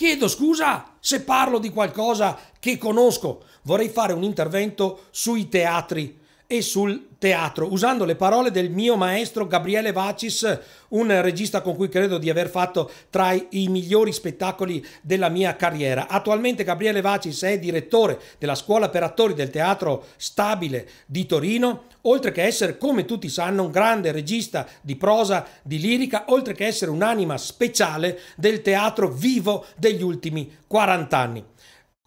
Chiedo scusa se parlo di qualcosa che conosco. Vorrei fare un intervento sui teatri e sul teatro, usando le parole del mio maestro Gabriele Vacis, un regista con cui credo di aver fatto tra i migliori spettacoli della mia carriera. Attualmente Gabriele Vacis è direttore della Scuola per Attori del Teatro Stabile di Torino, oltre che essere, come tutti sanno, un grande regista di prosa, di lirica, oltre che essere un'anima speciale del teatro vivo degli ultimi 40 anni.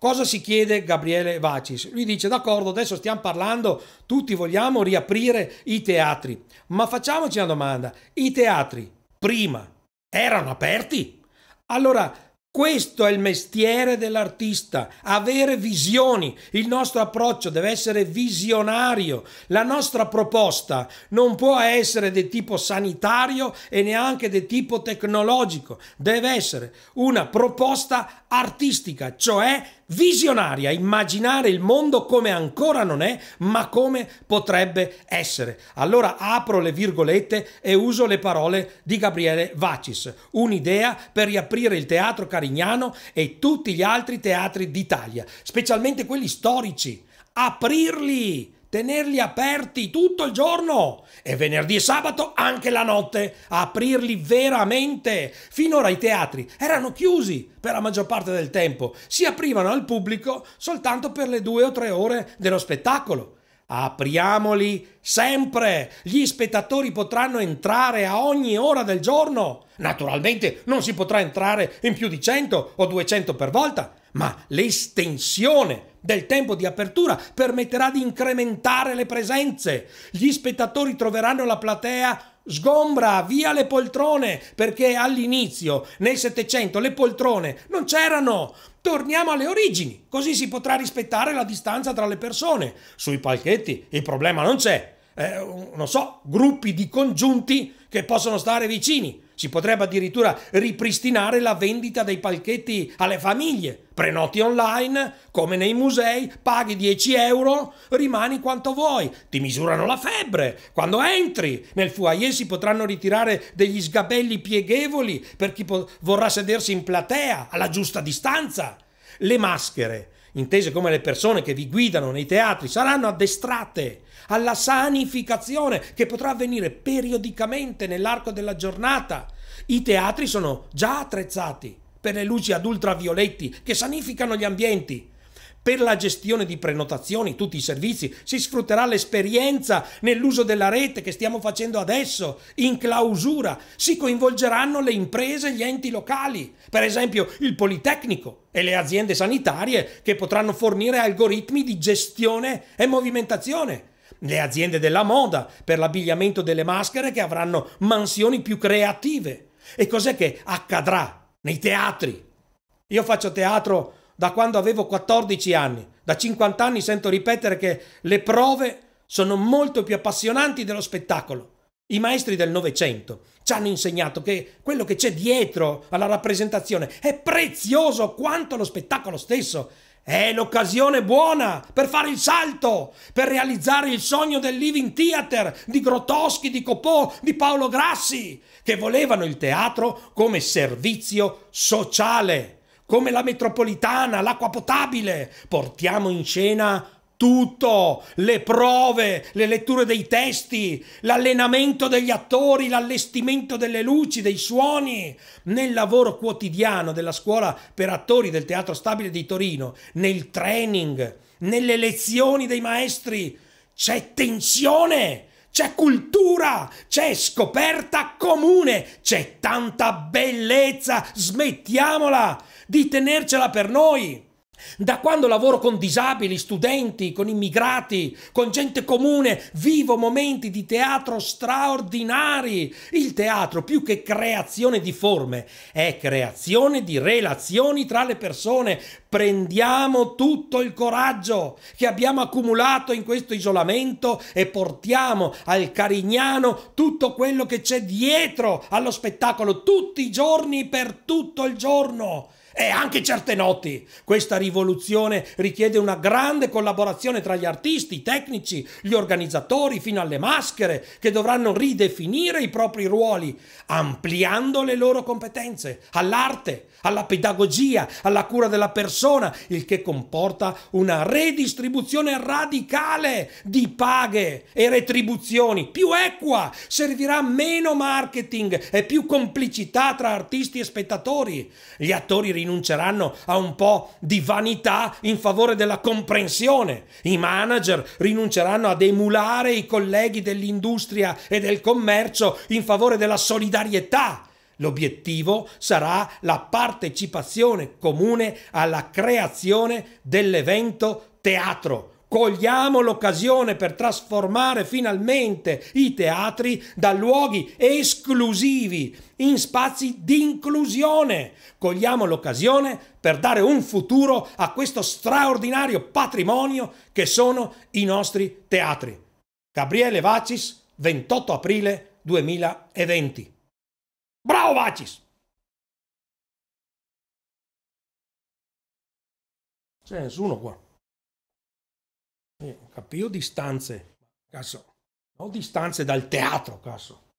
Cosa si chiede Gabriele Vacis? Lui dice d'accordo, adesso stiamo parlando, tutti vogliamo riaprire i teatri, ma facciamoci una domanda, i teatri prima erano aperti? Allora questo è il mestiere dell'artista, avere visioni. Il nostro approccio deve essere visionario. La nostra proposta non può essere di tipo sanitario e neanche di tipo tecnologico. Deve essere una proposta artistica, cioè visionaria, immaginare il mondo come ancora non è, ma come potrebbe essere. Allora apro le virgolette e uso le parole di Gabriele Vacis. Un'idea per riaprire il teatro carino Carignano e tutti gli altri teatri d'Italia, specialmente quelli storici. Aprirli! tenerli aperti tutto il giorno e venerdì e sabato anche la notte, aprirli veramente. Finora i teatri erano chiusi per la maggior parte del tempo, si aprivano al pubblico soltanto per le due o tre ore dello spettacolo. Apriamoli sempre! Gli spettatori potranno entrare a ogni ora del giorno. Naturalmente non si potrà entrare in più di 100 o 200 per volta, ma l'estensione del tempo di apertura permetterà di incrementare le presenze. Gli spettatori troveranno la platea sgombra via le poltrone perché all'inizio, nel Settecento, le poltrone non c'erano. Torniamo alle origini, così si potrà rispettare la distanza tra le persone. Sui palchetti il problema non c'è. Eh, non so, gruppi di congiunti che possono stare vicini. Si potrebbe addirittura ripristinare la vendita dei palchetti alle famiglie. Prenoti online, come nei musei, paghi 10 euro, rimani quanto vuoi. Ti misurano la febbre. Quando entri nel foyer si potranno ritirare degli sgabelli pieghevoli per chi vorrà sedersi in platea alla giusta distanza. Le maschere intese come le persone che vi guidano nei teatri, saranno addestrate alla sanificazione che potrà avvenire periodicamente nell'arco della giornata. I teatri sono già attrezzati per le luci ad ultravioletti che sanificano gli ambienti per la gestione di prenotazioni, tutti i servizi, si sfrutterà l'esperienza nell'uso della rete che stiamo facendo adesso, in clausura. Si coinvolgeranno le imprese e gli enti locali, per esempio il Politecnico e le aziende sanitarie che potranno fornire algoritmi di gestione e movimentazione le aziende della moda per l'abbigliamento delle maschere che avranno mansioni più creative. E cos'è che accadrà nei teatri? Io faccio teatro da quando avevo 14 anni. Da 50 anni sento ripetere che le prove sono molto più appassionanti dello spettacolo. I maestri del Novecento ci hanno insegnato che quello che c'è dietro alla rappresentazione è prezioso quanto lo spettacolo stesso. È l'occasione buona per fare il salto, per realizzare il sogno del Living Theater di Grotowski, di Copò, di Paolo Grassi, che volevano il teatro come servizio sociale come la metropolitana, l'acqua potabile. Portiamo in scena tutto, le prove, le letture dei testi, l'allenamento degli attori, l'allestimento delle luci, dei suoni, nel lavoro quotidiano della scuola per attori del Teatro Stabile di Torino, nel training, nelle lezioni dei maestri, c'è tensione, c'è cultura, c'è scoperta comune, c'è tanta bellezza, smettiamola! di tenercela per noi. Da quando lavoro con disabili, studenti, con immigrati, con gente comune, vivo momenti di teatro straordinari. Il teatro, più che creazione di forme, è creazione di relazioni tra le persone. Prendiamo tutto il coraggio che abbiamo accumulato in questo isolamento e portiamo al Carignano tutto quello che c'è dietro allo spettacolo, tutti i giorni, per tutto il giorno e anche certe notti. Questa rivoluzione richiede una grande collaborazione tra gli artisti, i tecnici, gli organizzatori, fino alle maschere, che dovranno ridefinire i propri ruoli, ampliando le loro competenze all'arte, alla pedagogia, alla cura della persona, il che comporta una redistribuzione radicale di paghe e retribuzioni più equa, servirà meno marketing e più complicità tra artisti e spettatori. Gli attori rinunceranno a un po' di vanità in favore della comprensione, i manager rinunceranno ad emulare i colleghi dell'industria e del commercio in favore della solidarietà. L'obiettivo sarà la partecipazione comune alla creazione dell'evento teatro Cogliamo l'occasione per trasformare finalmente i teatri da luoghi esclusivi in spazi di inclusione. Cogliamo l'occasione per dare un futuro a questo straordinario patrimonio che sono i nostri teatri. Gabriele Vacis, 28 aprile 2020. Bravo Vacis! C'è nessuno qua. Io capivo distanze, cazzo, non distanze dal teatro, cazzo.